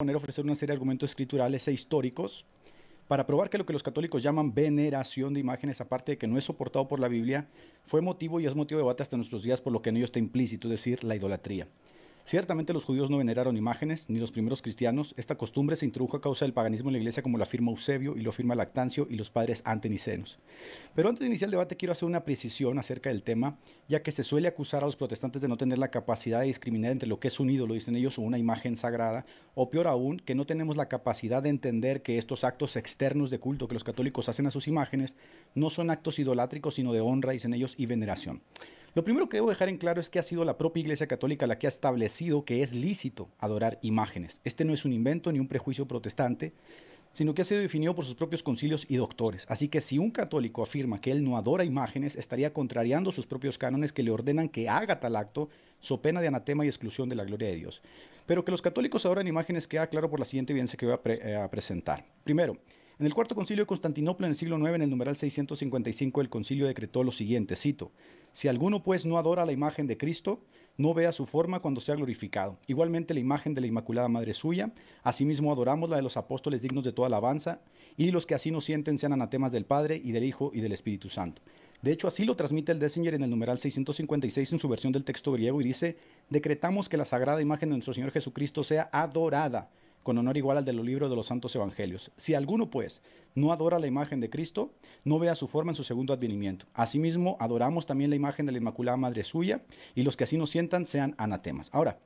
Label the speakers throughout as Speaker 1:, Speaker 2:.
Speaker 1: poner ofrecer una serie de argumentos escriturales e históricos para probar que lo que los católicos llaman veneración de imágenes, aparte de que no es soportado por la Biblia, fue motivo y es motivo de debate hasta nuestros días, por lo que en ello está implícito, decir, la idolatría. Ciertamente los judíos no veneraron imágenes, ni los primeros cristianos. Esta costumbre se introdujo a causa del paganismo en la iglesia, como lo afirma Eusebio y lo afirma Lactancio y los padres antenicenos. Pero antes de iniciar el debate, quiero hacer una precisión acerca del tema, ya que se suele acusar a los protestantes de no tener la capacidad de discriminar entre lo que es un ídolo, dicen ellos, o una imagen sagrada, o peor aún, que no tenemos la capacidad de entender que estos actos externos de culto que los católicos hacen a sus imágenes no son actos idolátricos, sino de honra, dicen ellos, y veneración. Lo primero que debo dejar en claro es que ha sido la propia Iglesia Católica la que ha establecido que es lícito adorar imágenes. Este no es un invento ni un prejuicio protestante, sino que ha sido definido por sus propios concilios y doctores. Así que si un católico afirma que él no adora imágenes, estaría contrariando sus propios cánones que le ordenan que haga tal acto, so pena de anatema y exclusión de la gloria de Dios. Pero que los católicos adoran imágenes queda claro por la siguiente evidencia que voy a, eh, a presentar. Primero, en el cuarto concilio de Constantinopla en el siglo IX, en el numeral 655, el concilio decretó lo siguiente, cito, Si alguno pues no adora la imagen de Cristo, no vea su forma cuando sea glorificado. Igualmente la imagen de la Inmaculada Madre suya, asimismo adoramos la de los apóstoles dignos de toda alabanza, y los que así nos sienten sean anatemas del Padre y del Hijo y del Espíritu Santo. De hecho, así lo transmite el Dessinger en el numeral 656 en su versión del texto griego y dice, decretamos que la sagrada imagen de nuestro Señor Jesucristo sea adorada con honor igual al de los libros de los santos evangelios. Si alguno, pues, no adora la imagen de Cristo, no vea su forma en su segundo advenimiento. Asimismo, adoramos también la imagen de la Inmaculada Madre suya, y los que así nos sientan sean anatemas. Ahora,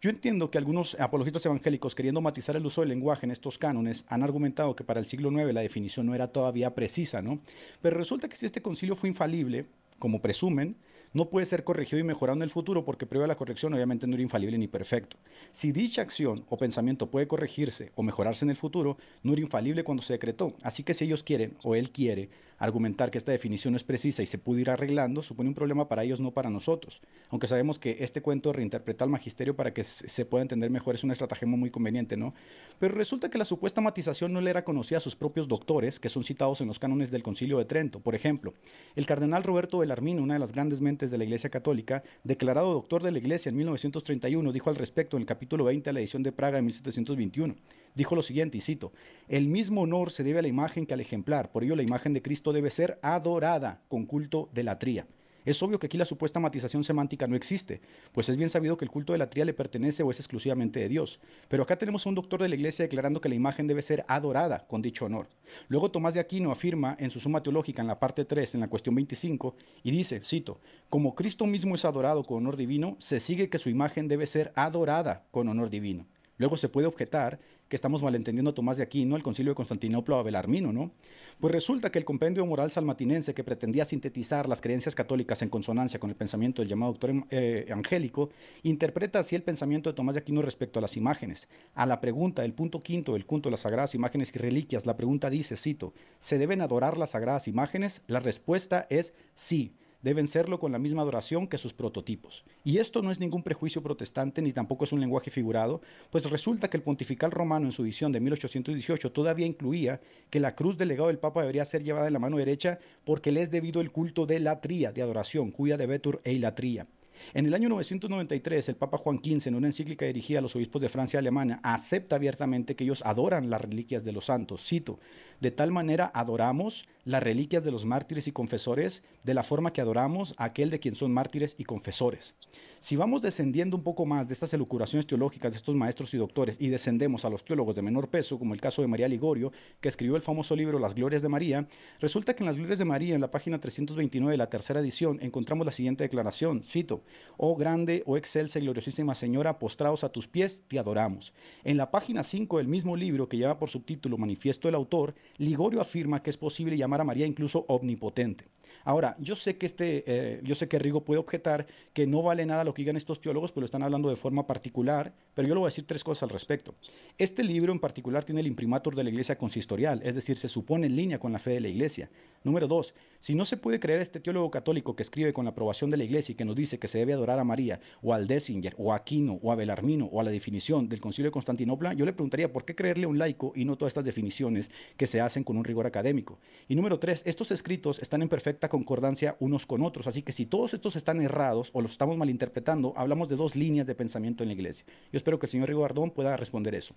Speaker 1: yo entiendo que algunos apologistas evangélicos, queriendo matizar el uso del lenguaje en estos cánones, han argumentado que para el siglo IX la definición no era todavía precisa, ¿no? Pero resulta que si este concilio fue infalible, como presumen, no puede ser corregido y mejorado en el futuro porque prueba a la corrección obviamente no era infalible ni perfecto. Si dicha acción o pensamiento puede corregirse o mejorarse en el futuro, no era infalible cuando se decretó. Así que si ellos quieren o él quiere Argumentar que esta definición no es precisa y se pudo ir arreglando supone un problema para ellos, no para nosotros. Aunque sabemos que este cuento de reinterpretar al magisterio para que se pueda entender mejor es un estratagema muy conveniente, ¿no? Pero resulta que la supuesta matización no le era conocida a sus propios doctores, que son citados en los cánones del Concilio de Trento. Por ejemplo, el cardenal Roberto Belarmino, una de las grandes mentes de la Iglesia Católica, declarado doctor de la Iglesia en 1931, dijo al respecto en el capítulo 20 de la edición de Praga de 1721 dijo lo siguiente, y cito, el mismo honor se debe a la imagen que al ejemplar, por ello la imagen de Cristo debe ser adorada con culto de la tría. Es obvio que aquí la supuesta matización semántica no existe, pues es bien sabido que el culto de la tría le pertenece o es exclusivamente de Dios. Pero acá tenemos a un doctor de la iglesia declarando que la imagen debe ser adorada con dicho honor. Luego Tomás de Aquino afirma en su suma teológica en la parte 3, en la cuestión 25, y dice, cito, como Cristo mismo es adorado con honor divino, se sigue que su imagen debe ser adorada con honor divino. Luego se puede objetar que estamos malentendiendo a Tomás de Aquino, el concilio de Constantinopla o Abelarmino, ¿no? Pues resulta que el compendio moral salmatinense que pretendía sintetizar las creencias católicas en consonancia con el pensamiento del llamado doctor eh, angélico, interpreta así el pensamiento de Tomás de Aquino respecto a las imágenes. A la pregunta del punto quinto del punto de las sagradas imágenes y reliquias, la pregunta dice, cito, ¿se deben adorar las sagradas imágenes? La respuesta es sí deben serlo con la misma adoración que sus prototipos. Y esto no es ningún prejuicio protestante ni tampoco es un lenguaje figurado, pues resulta que el pontifical romano en su edición de 1818 todavía incluía que la cruz del legado del Papa debería ser llevada en la mano derecha porque le es debido el culto de la tría, de adoración, cuya debetur e ilatría. En el año 993, el Papa Juan XV, en una encíclica dirigida a los obispos de Francia y Alemania, acepta abiertamente que ellos adoran las reliquias de los santos. Cito, de tal manera adoramos las reliquias de los mártires y confesores de la forma que adoramos a aquel de quien son mártires y confesores. Si vamos descendiendo un poco más de estas elucuraciones teológicas de estos maestros y doctores y descendemos a los teólogos de menor peso, como el caso de María Ligorio, que escribió el famoso libro Las Glorias de María, resulta que en Las Glorias de María, en la página 329 de la tercera edición, encontramos la siguiente declaración, cito, Oh grande, oh excelsa y gloriosísima Señora, postrados a tus pies, te adoramos. En la página 5 del mismo libro que lleva por subtítulo Manifiesto el autor, Ligorio afirma que es posible llamar a María incluso omnipotente. Ahora, yo sé que este, eh, yo sé que Rigo puede objetar que no vale nada lo que digan estos teólogos, pero lo están hablando de forma particular, pero yo le voy a decir tres cosas al respecto. Este libro en particular tiene el imprimatur de la iglesia consistorial, es decir, se supone en línea con la fe de la iglesia. Número dos, si no se puede creer este teólogo católico que escribe con la aprobación de la iglesia y que nos dice que se debe adorar a María, o al Dessinger, o a Aquino, o a Belarmino, o a la definición del Concilio de Constantinopla, yo le preguntaría por qué creerle a un laico y no todas estas definiciones que se hacen con un rigor académico. Y número tres, estos escritos están en perfecta concordancia unos con otros, así que si todos estos están errados o los estamos malinterpretando, hablamos de dos líneas de pensamiento en la iglesia. Yo espero que el señor Rigobardón pueda responder eso.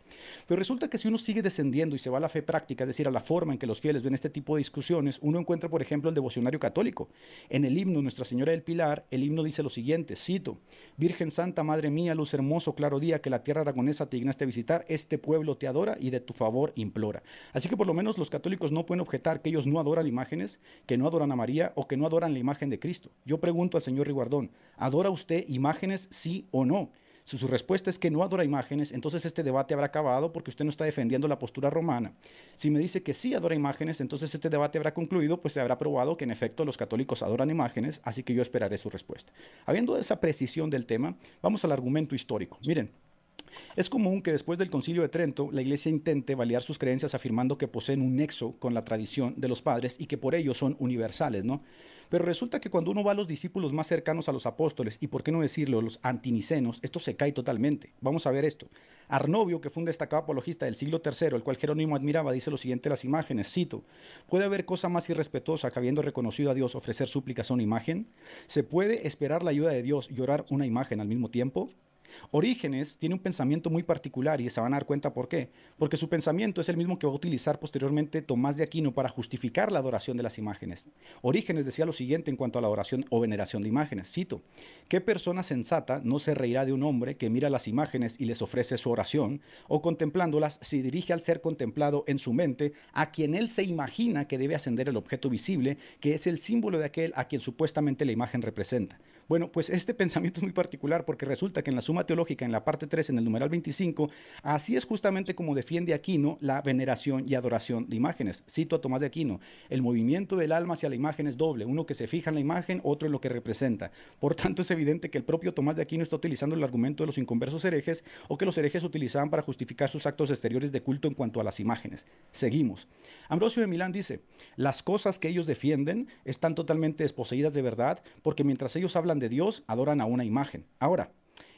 Speaker 1: Pero resulta que si uno sigue descendiendo y se va a la fe práctica, es decir, a la forma en que los fieles ven este tipo de discusiones, uno encuentra, por ejemplo, el devocionario católico. En el himno Nuestra Señora del Pilar, el himno dice lo siguiente, cito, Virgen Santa, Madre mía, luz hermoso, claro día, que la tierra aragonesa te dignaste a visitar, este pueblo te adora y de tu favor implora. Así que por lo menos los católicos no pueden objetar que ellos no adoran imágenes, que no adoran a María o que no adoran la imagen de Cristo. Yo pregunto al señor Riguardón, ¿adora usted imágenes sí o no? Si su respuesta es que no adora imágenes, entonces este debate habrá acabado porque usted no está defendiendo la postura romana. Si me dice que sí adora imágenes, entonces este debate habrá concluido, pues se habrá probado que en efecto los católicos adoran imágenes, así que yo esperaré su respuesta. Habiendo esa precisión del tema, vamos al argumento histórico. Miren, es común que después del Concilio de Trento la Iglesia intente validar sus creencias afirmando que poseen un nexo con la tradición de los padres y que por ello son universales, ¿no? Pero resulta que cuando uno va a los discípulos más cercanos a los apóstoles, y por qué no decirlo, los antinicenos, esto se cae totalmente. Vamos a ver esto. Arnovio, que fue un destacado apologista del siglo III, el cual Jerónimo admiraba, dice lo siguiente de las imágenes, cito, ¿puede haber cosa más irrespetuosa que habiendo reconocido a Dios ofrecer súplicas a una imagen? ¿Se puede esperar la ayuda de Dios y orar una imagen al mismo tiempo? Orígenes tiene un pensamiento muy particular y se van a dar cuenta por qué. Porque su pensamiento es el mismo que va a utilizar posteriormente Tomás de Aquino para justificar la adoración de las imágenes. Orígenes decía lo siguiente en cuanto a la adoración o veneración de imágenes. Cito, ¿qué persona sensata no se reirá de un hombre que mira las imágenes y les ofrece su oración o contemplándolas se dirige al ser contemplado en su mente a quien él se imagina que debe ascender el objeto visible que es el símbolo de aquel a quien supuestamente la imagen representa? Bueno, pues este pensamiento es muy particular porque resulta que en la Suma Teológica, en la parte 3, en el numeral 25, así es justamente como defiende Aquino la veneración y adoración de imágenes. Cito a Tomás de Aquino, el movimiento del alma hacia la imagen es doble, uno que se fija en la imagen, otro en lo que representa. Por tanto, es evidente que el propio Tomás de Aquino está utilizando el argumento de los inconversos herejes o que los herejes utilizaban para justificar sus actos exteriores de culto en cuanto a las imágenes. Seguimos. Ambrosio de Milán dice, las cosas que ellos defienden están totalmente desposeídas de verdad porque mientras ellos hablan de Dios adoran a una imagen. Ahora,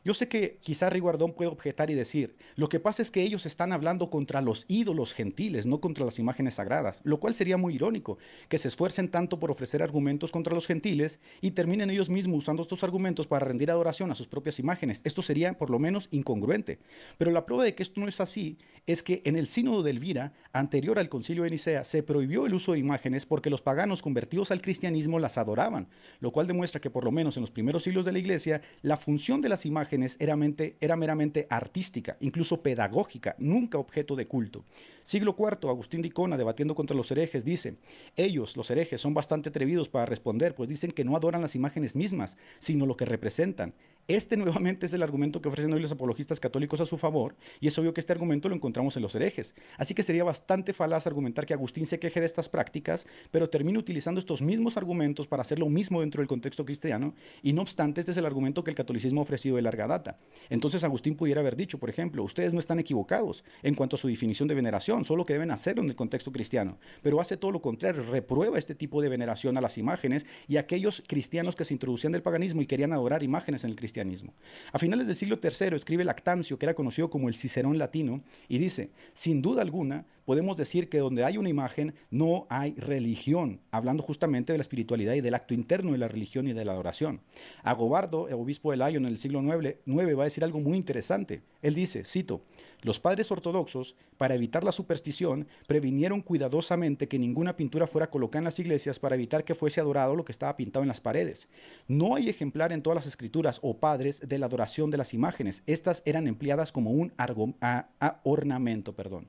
Speaker 1: yo sé que quizá Riguardón puede objetar y decir, lo que pasa es que ellos están hablando contra los ídolos gentiles, no contra las imágenes sagradas, lo cual sería muy irónico, que se esfuercen tanto por ofrecer argumentos contra los gentiles y terminen ellos mismos usando estos argumentos para rendir adoración a sus propias imágenes. Esto sería por lo menos incongruente. Pero la prueba de que esto no es así es que en el sínodo de Elvira, anterior al concilio de Nicea, se prohibió el uso de imágenes porque los paganos convertidos al cristianismo las adoraban, lo cual demuestra que por lo menos en los primeros siglos de la iglesia, la función de las imágenes era, era meramente artística, incluso pedagógica, nunca objeto de culto. Siglo IV, Agustín de Icona, debatiendo contra los herejes, dice, ellos, los herejes, son bastante atrevidos para responder, pues dicen que no adoran las imágenes mismas, sino lo que representan. Este nuevamente es el argumento que ofrecen hoy los apologistas católicos a su favor, y es obvio que este argumento lo encontramos en los herejes. Así que sería bastante falaz argumentar que Agustín se queje de estas prácticas, pero termina utilizando estos mismos argumentos para hacer lo mismo dentro del contexto cristiano, y no obstante, este es el argumento que el catolicismo ha ofrecido de larga data. Entonces Agustín pudiera haber dicho, por ejemplo, ustedes no están equivocados en cuanto a su definición de veneración, solo que deben hacerlo en el contexto cristiano, pero hace todo lo contrario, reprueba este tipo de veneración a las imágenes y aquellos cristianos que se introducían del paganismo y querían adorar imágenes en el cristianismo a finales del siglo III escribe Lactancio, que era conocido como el Cicerón latino, y dice, sin duda alguna, podemos decir que donde hay una imagen no hay religión, hablando justamente de la espiritualidad y del acto interno de la religión y de la adoración. Agobardo, el obispo de Lyon en el siglo IX, va a decir algo muy interesante. Él dice, cito, los padres ortodoxos, para evitar la superstición, previnieron cuidadosamente que ninguna pintura fuera colocada en las iglesias para evitar que fuese adorado lo que estaba pintado en las paredes. No hay ejemplar en todas las escrituras o padres de la adoración de las imágenes. Estas eran empleadas como un a ornamento. Perdón.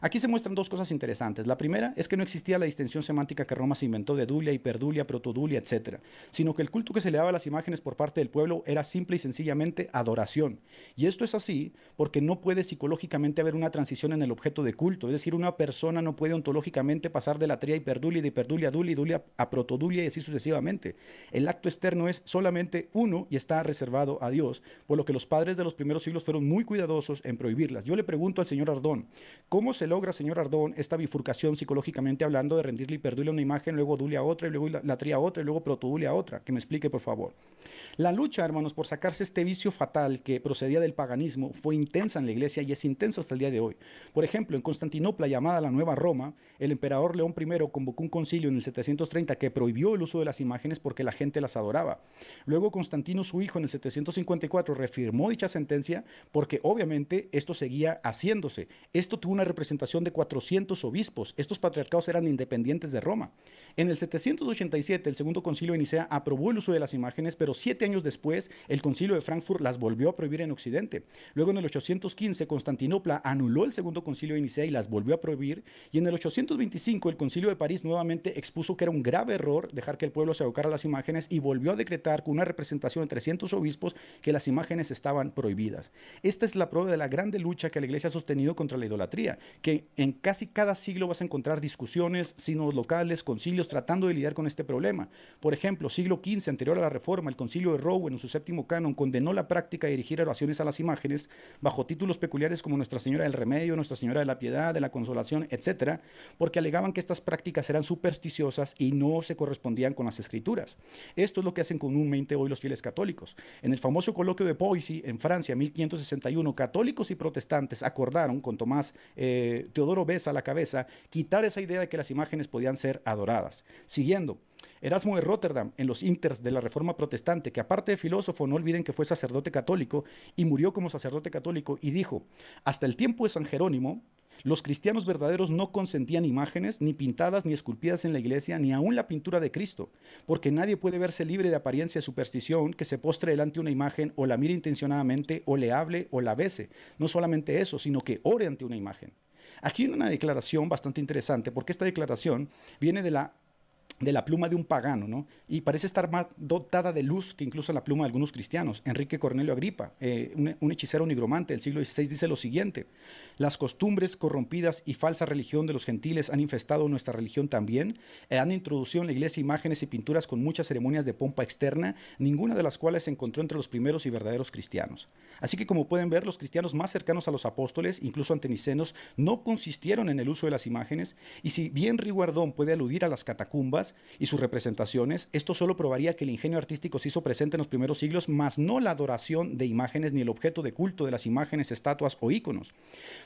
Speaker 1: Aquí se dos cosas interesantes. La primera es que no existía la distinción semántica que Roma se inventó de dulia, hiperdulia, protodulia, etc., sino que el culto que se le daba a las imágenes por parte del pueblo era simple y sencillamente adoración. Y esto es así porque no puede psicológicamente haber una transición en el objeto de culto, es decir, una persona no puede ontológicamente pasar de la tría hiperdulia, de hiperdulia a dulia, dulia a protodulia y así sucesivamente. El acto externo es solamente uno y está reservado a Dios, por lo que los padres de los primeros siglos fueron muy cuidadosos en prohibirlas. Yo le pregunto al señor Ardón, ¿cómo se logra, señor señor Ardón, esta bifurcación psicológicamente hablando de rendirle y a una imagen, luego dule a otra, y luego latría a otra, y luego protodule a otra? Que me explique, por favor. La lucha, hermanos, por sacarse este vicio fatal que procedía del paganismo fue intensa en la iglesia y es intensa hasta el día de hoy. Por ejemplo, en Constantinopla, llamada la Nueva Roma, el emperador León I convocó un concilio en el 730 que prohibió el uso de las imágenes porque la gente las adoraba. Luego Constantino, su hijo, en el 754 reafirmó dicha sentencia porque obviamente esto seguía haciéndose. Esto tuvo una representación de 400 obispos. Estos patriarcados eran independientes de Roma. En el 787, el segundo concilio de Nicea aprobó el uso de las imágenes, pero siete años después, el concilio de Frankfurt las volvió a prohibir en Occidente. Luego, en el 815, Constantinopla anuló el segundo concilio de Nicea y las volvió a prohibir. Y en el 825, el concilio de París nuevamente expuso que era un grave error dejar que el pueblo se abocara a las imágenes y volvió a decretar con una representación de 300 obispos que las imágenes estaban prohibidas. Esta es la prueba de la grande lucha que la Iglesia ha sostenido contra la idolatría, que en en casi cada siglo vas a encontrar discusiones, signos locales, concilios tratando de lidiar con este problema. Por ejemplo, siglo XV, anterior a la Reforma, el concilio de Rowen en su séptimo canon condenó la práctica de dirigir oraciones a las imágenes bajo títulos peculiares como Nuestra Señora del Remedio, Nuestra Señora de la Piedad, de la Consolación, etcétera, porque alegaban que estas prácticas eran supersticiosas y no se correspondían con las escrituras. Esto es lo que hacen comúnmente hoy los fieles católicos. En el famoso coloquio de Poissy, en Francia, 1561, católicos y protestantes acordaron con Tomás eh, Teodoro ves a la cabeza, quitar esa idea de que las imágenes podían ser adoradas. Siguiendo, Erasmo de Rotterdam, en los inters de la Reforma Protestante, que aparte de filósofo, no olviden que fue sacerdote católico y murió como sacerdote católico, y dijo, hasta el tiempo de San Jerónimo, los cristianos verdaderos no consentían imágenes, ni pintadas, ni esculpidas en la iglesia, ni aún la pintura de Cristo, porque nadie puede verse libre de apariencia y superstición que se postre delante una imagen o la mire intencionadamente, o le hable, o la bese. No solamente eso, sino que ore ante una imagen. Aquí hay una declaración bastante interesante, porque esta declaración viene de la de la pluma de un pagano, ¿no? Y parece estar más dotada de luz que incluso la pluma de algunos cristianos. Enrique Cornelio Agripa, eh, un, hechicero nigromante del siglo XVI, dice lo siguiente, las costumbres corrompidas y falsa religión de los gentiles han infestado nuestra religión también, eh, han introducido en la iglesia imágenes y pinturas con muchas ceremonias de pompa externa, ninguna de las cuales se encontró entre los primeros y verdaderos cristianos. Así que como pueden ver, los cristianos más cercanos a los apóstoles, incluso antenicenos, no consistieron en el uso de las imágenes, y si bien Riguardón puede aludir a las catacumbas, y sus representaciones, esto solo probaría que el ingenio artístico se hizo presente en los primeros siglos, más no la adoración de imágenes ni el objeto de culto de las imágenes, estatuas o íconos.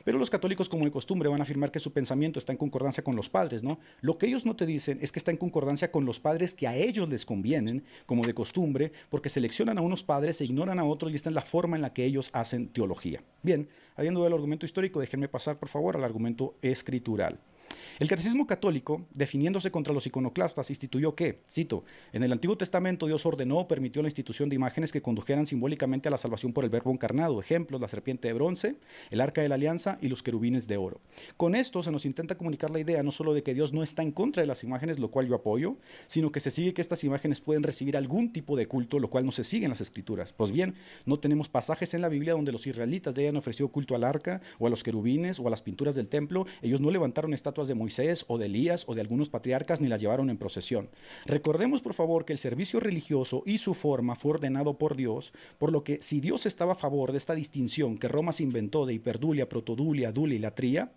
Speaker 1: Pero los católicos, como de costumbre, van a afirmar que su pensamiento está en concordancia con los padres, ¿no? Lo que ellos no te dicen es que está en concordancia con los padres que a ellos les convienen, como de costumbre, porque seleccionan a unos padres e ignoran a otros y esta es la forma en la que ellos hacen teología. Bien, habiendo el argumento histórico, déjenme pasar por favor al argumento escritural. El catecismo católico, definiéndose contra los iconoclastas, instituyó que, cito, en el Antiguo Testamento Dios ordenó o permitió la institución de imágenes que condujeran simbólicamente a la salvación por el verbo encarnado, ejemplos, la serpiente de bronce, el arca de la alianza y los querubines de oro. Con esto se nos intenta comunicar la idea no solo de que Dios no está en contra de las imágenes, lo cual yo apoyo, sino que se sigue que estas imágenes pueden recibir algún tipo de culto, lo cual no se sigue en las escrituras. Pues bien, no tenemos pasajes en la Biblia donde los israelitas hayan ofrecido culto al arca o a los querubines o a las pinturas del templo, ellos no levantaron estatuas de Moisés o de Elías o de algunos patriarcas ni las llevaron en procesión. Recordemos por favor que el servicio religioso y su forma fue ordenado por Dios, por lo que si Dios estaba a favor de esta distinción que Roma se inventó de hiperdulia, protodulia, dulia y latría,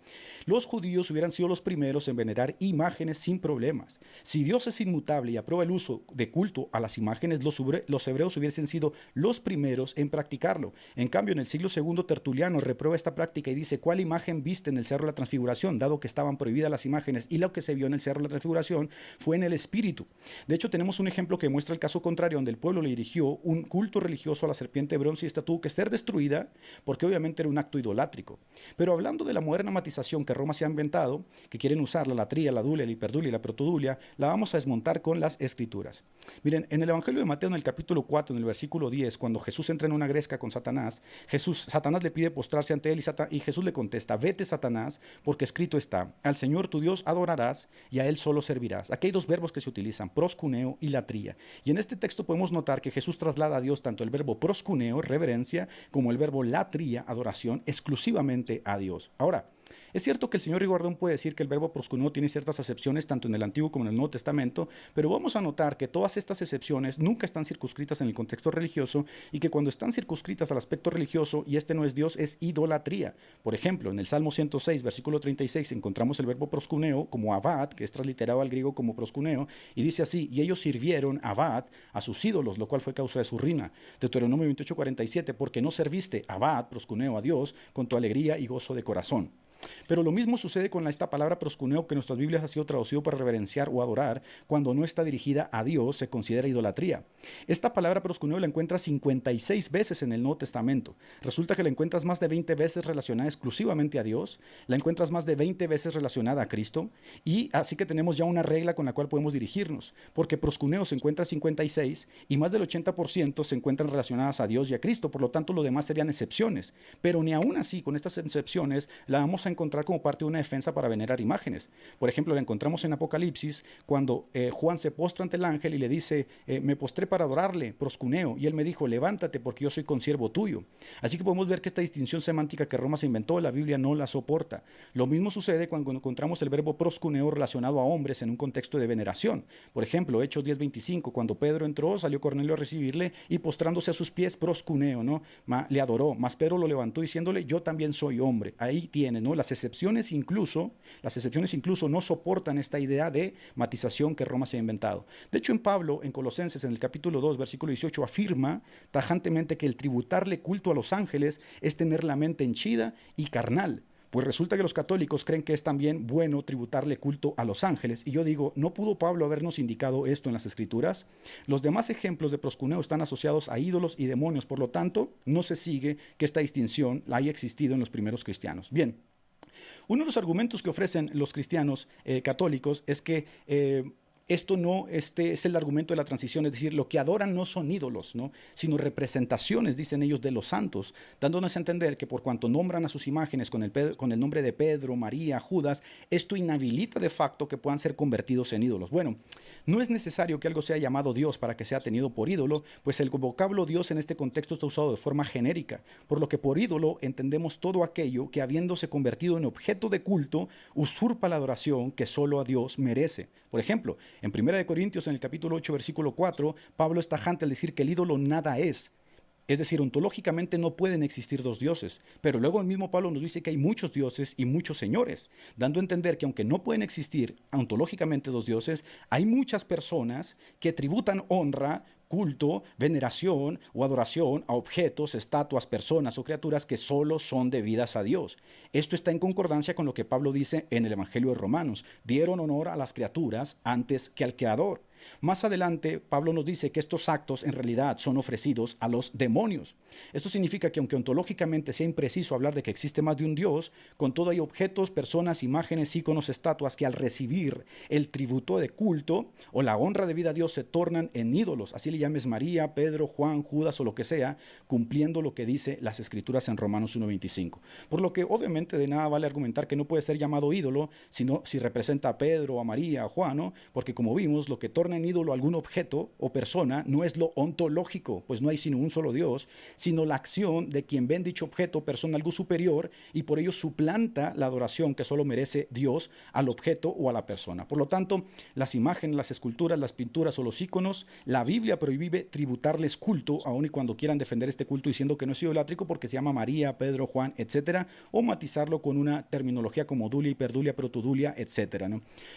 Speaker 1: los judíos hubieran sido los primeros en venerar imágenes sin problemas. Si Dios es inmutable y aprueba el uso de culto a las imágenes, los, los hebreos hubiesen sido los primeros en practicarlo. En cambio, en el siglo II, Tertuliano reprueba esta práctica y dice, ¿cuál imagen viste en el Cerro de la Transfiguración, dado que estaban prohibidos? vida las imágenes y lo que se vio en el Cerro de la Transfiguración fue en el espíritu. De hecho, tenemos un ejemplo que muestra el caso contrario, donde el pueblo le dirigió un culto religioso a la serpiente de bronce y esta tuvo que ser destruida porque obviamente era un acto idolátrico. Pero hablando de la moderna matización que Roma se ha inventado, que quieren usar la latría, la dulia, la hiperdulia y la protodulia, la vamos a desmontar con las escrituras. Miren, en el Evangelio de Mateo, en el capítulo 4, en el versículo 10, cuando Jesús entra en una gresca con Satanás, Jesús, Satanás le pide postrarse ante él y, Jesús le contesta, vete Satanás, porque escrito está, al Señor tu Dios adorarás y a Él solo servirás. Aquí hay dos verbos que se utilizan, proscuneo y latría. Y en este texto podemos notar que Jesús traslada a Dios tanto el verbo proscuneo, reverencia, como el verbo latría, adoración, exclusivamente a Dios. Ahora, es cierto que el señor Rigordón puede decir que el verbo proscuneo tiene ciertas acepciones tanto en el Antiguo como en el Nuevo Testamento, pero vamos a notar que todas estas excepciones nunca están circunscritas en el contexto religioso y que cuando están circunscritas al aspecto religioso y este no es Dios, es idolatría. Por ejemplo, en el Salmo 106, versículo 36, encontramos el verbo proscuneo como abad, que es transliterado al griego como proscuneo, y dice así, y ellos sirvieron abad a sus ídolos, lo cual fue causa de su ruina. Deuteronomio 28, 47, porque no serviste abad, proscuneo a Dios, con tu alegría y gozo de corazón. Pero lo mismo sucede con esta palabra proscuneo que nuestras Biblias ha sido traducido para reverenciar o adorar. Cuando no está dirigida a Dios, se considera idolatría. Esta palabra proscuneo la encuentras 56 veces en el Nuevo Testamento. Resulta que la encuentras más de 20 veces relacionada exclusivamente a Dios, la encuentras más de 20 veces relacionada a Cristo, y así que tenemos ya una regla con la cual podemos dirigirnos, porque proscuneo se encuentra 56 y más del 80% se encuentran relacionadas a Dios y a Cristo, por lo tanto lo demás serían excepciones. Pero ni aún así, con estas excepciones, la vamos a encontrar como parte de una defensa para venerar imágenes. Por ejemplo, la encontramos en Apocalipsis cuando eh, Juan se postra ante el ángel y le dice, eh, me postré para adorarle, proscuneo, y él me dijo, levántate porque yo soy consiervo tuyo. Así que podemos ver que esta distinción semántica que Roma se inventó, la Biblia no la soporta. Lo mismo sucede cuando encontramos el verbo proscuneo relacionado a hombres en un contexto de veneración. Por ejemplo, Hechos 10:25, cuando Pedro entró, salió Cornelio a recibirle y postrándose a sus pies proscuneo, ¿no? le adoró, mas Pedro lo levantó diciéndole, yo también soy hombre. Ahí tiene, ¿no? las excepciones incluso, las excepciones incluso no soportan esta idea de matización que Roma se ha inventado. De hecho, en Pablo, en Colosenses, en el capítulo 2, versículo 18, afirma tajantemente que el tributarle culto a los ángeles es tener la mente henchida y carnal. Pues resulta que los católicos creen que es también bueno tributarle culto a los ángeles. Y yo digo, ¿no pudo Pablo habernos indicado esto en las escrituras? Los demás ejemplos de proscuneo están asociados a ídolos y demonios, por lo tanto, no se sigue que esta distinción la haya existido en los primeros cristianos. Bien, uno de los argumentos que ofrecen los cristianos eh, católicos es que eh, esto no este es el argumento de la transición, es decir, lo que adoran no son ídolos, ¿no? sino representaciones, dicen ellos, de los santos, dándonos a entender que por cuanto nombran a sus imágenes con el, con el nombre de Pedro, María, Judas, esto inhabilita de facto que puedan ser convertidos en ídolos. Bueno, no es necesario que algo sea llamado Dios para que sea tenido por ídolo, pues el vocablo Dios en este contexto está usado de forma genérica, por lo que por ídolo entendemos todo aquello que habiéndose convertido en objeto de culto, usurpa la adoración que solo a Dios merece. Por ejemplo, en 1 Corintios, en el capítulo 8, versículo 4, Pablo es tajante al decir que el ídolo nada es. Es decir, ontológicamente no pueden existir dos dioses, pero luego el mismo Pablo nos dice que hay muchos dioses y muchos señores, dando a entender que aunque no pueden existir ontológicamente dos dioses, hay muchas personas que tributan honra, culto, veneración o adoración a objetos, estatuas, personas o criaturas que solo son debidas a Dios. Esto está en concordancia con lo que Pablo dice en el Evangelio de Romanos. Dieron honor a las criaturas antes que al Creador. Más adelante, Pablo nos dice que estos actos en realidad son ofrecidos a los demonios. Esto significa que aunque ontológicamente sea impreciso hablar de que existe más de un Dios, con todo hay objetos, personas, imágenes, íconos, estatuas que al recibir el tributo de culto o la honra vida a Dios se tornan en ídolos, así le llames María, Pedro, Juan, Judas o lo que sea, cumpliendo lo que dice las escrituras en Romanos 1.25. Por lo que obviamente de nada vale argumentar que no puede ser llamado ídolo sino si representa a Pedro, a María, a Juan, porque como vimos, lo que torna en ídolo algún objeto o persona no es lo ontológico, pues no hay sino un solo Dios, sino la acción de quien ven dicho objeto o persona algo superior y por ello suplanta la adoración que solo merece Dios al objeto o a la persona. Por lo tanto, las imágenes, las esculturas, las pinturas o los íconos, la Biblia prohíbe tributarles culto, aun y cuando quieran defender este culto diciendo que no es idolátrico porque se llama María, Pedro, Juan, etcétera, o matizarlo con una terminología como dulia, hiperdulia, protodulia, etcétera.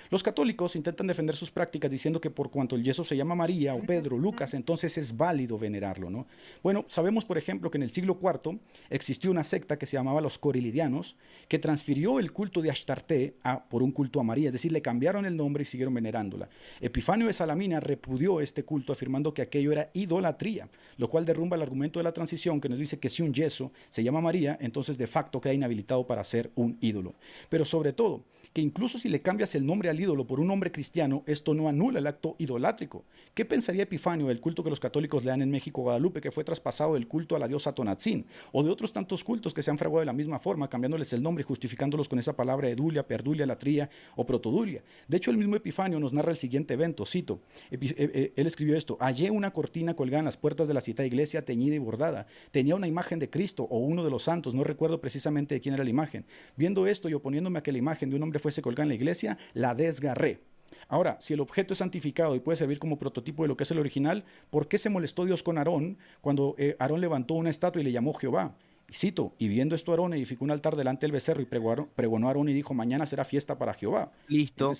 Speaker 1: Los católicos intentan defender sus prácticas diciendo que por cuanto el yeso se llama María o Pedro, Lucas, entonces es válido venerarlo, ¿no? Bueno, sabemos, por ejemplo, que en el siglo IV existió una secta que se llamaba los Corilidianos, que transfirió el culto de Ashtarté a, por un culto a María, es decir, le cambiaron el nombre y siguieron venerándola. Epifanio de Salamina repudió este culto afirmando que aquello era idolatría, lo cual derrumba el argumento de la transición que nos dice que si un yeso se llama María, entonces de facto queda inhabilitado para ser un ídolo. Pero sobre todo, que incluso si le cambias el nombre al ídolo por un hombre cristiano, esto no anula el acto idolátrico. ¿Qué pensaría Epifanio del culto que los católicos le dan en México Guadalupe, que fue traspasado del culto a la diosa Tonatzin, o de otros tantos cultos que se han fraguado de la misma forma, cambiándoles el nombre y justificándolos con esa palabra edulia, perdulia, latría o protodulia? De hecho, el mismo Epifanio nos narra el siguiente evento, cito, eh, eh, él escribió esto, hallé una cortina colgada en las puertas de la cita iglesia teñida y bordada, tenía una imagen de Cristo o uno de los santos, no recuerdo precisamente de quién era la imagen. Viendo esto y oponiéndome a que la imagen de un hombre fuese colgada en la iglesia, la desgarré. Ahora, si el objeto es santificado y puede servir como prototipo de lo que es el original, ¿por qué se molestó Dios con Aarón cuando eh, Aarón levantó una estatua y le llamó Jehová? cito, y viendo esto Aarón edificó un altar delante del becerro y pregonó Aarón y dijo, mañana será fiesta para Jehová. Listo.